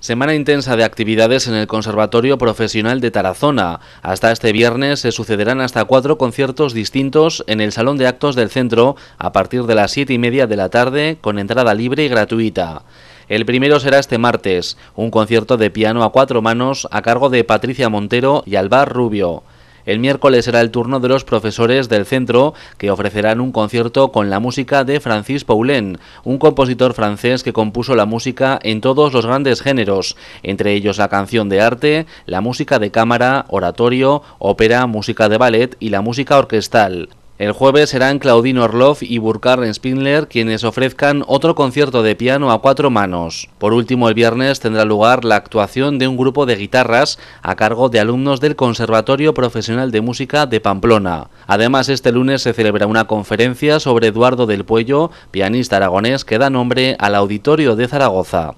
Semana intensa de actividades en el Conservatorio Profesional de Tarazona. Hasta este viernes se sucederán hasta cuatro conciertos distintos en el Salón de Actos del Centro a partir de las siete y media de la tarde con entrada libre y gratuita. El primero será este martes, un concierto de piano a cuatro manos a cargo de Patricia Montero y Alvar Rubio. El miércoles será el turno de los profesores del centro que ofrecerán un concierto con la música de Francis Paulin, un compositor francés que compuso la música en todos los grandes géneros, entre ellos la canción de arte, la música de cámara, oratorio, ópera, música de ballet y la música orquestal. El jueves serán Claudino Orlov y Burkhard Spindler quienes ofrezcan otro concierto de piano a cuatro manos. Por último, el viernes tendrá lugar la actuación de un grupo de guitarras a cargo de alumnos del Conservatorio Profesional de Música de Pamplona. Además, este lunes se celebra una conferencia sobre Eduardo del Puello, pianista aragonés que da nombre al Auditorio de Zaragoza.